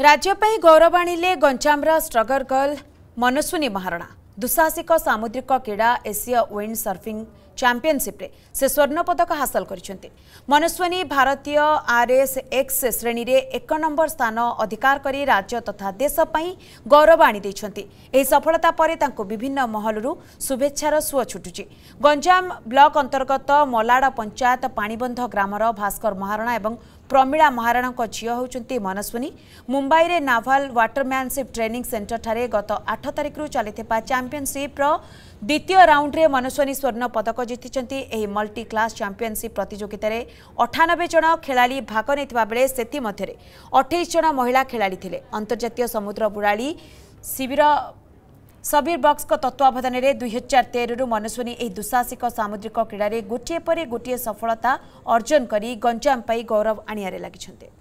राज्यप गौरव आणले गजाम स्ट्रगर गर्ल मनस्विनी महारणा दुसाहसिक सामुद्रिक क्रीडा एसीय ओण्ड सर्फिङ से स्वर्ण पदक हासल गरि मनस्विनी भारतीय आरएसएक्स श्रेणीले एक नम्बर स्थान अधिकार राज्य तथा देशप गौरव परे तांको विभिन्न महलर शुभेच्छार सुटु ब्लक अन्तर्गत मलाड पञ्चायत पाणिबन्ध ग्रामर भास्कर महारा एवं प्रमिला महाराणा महाराणको झिय हुन्छ मुंबई मुम्बईले नाभाल वाटरम्यान्सिप्ट ट्रेनिंग सेन्टर ठाने गत आठ तारिख चाहिँ चम्पियनसिप्र द्वितीय राउण्रे मनस्वानी स्वर्ण पदक मल्टी जिति मल्टिक्लासम्पियनसिप प्रतियोगित अठानब्बे जण खेलाडी भाग बेले नै अठज महिला खेलाडी लेख्ने अन्तर्जातीय समुद्र बुडा शिविर सबिर बक्सको तत्वधान दुई हजार तेह्रु मनस्वनी दुःसाहसिक सामुद्रिक क्रीडार परे गोट सफलता अर्जन करी गञ्जाम पनि गौरव आणवारे लाग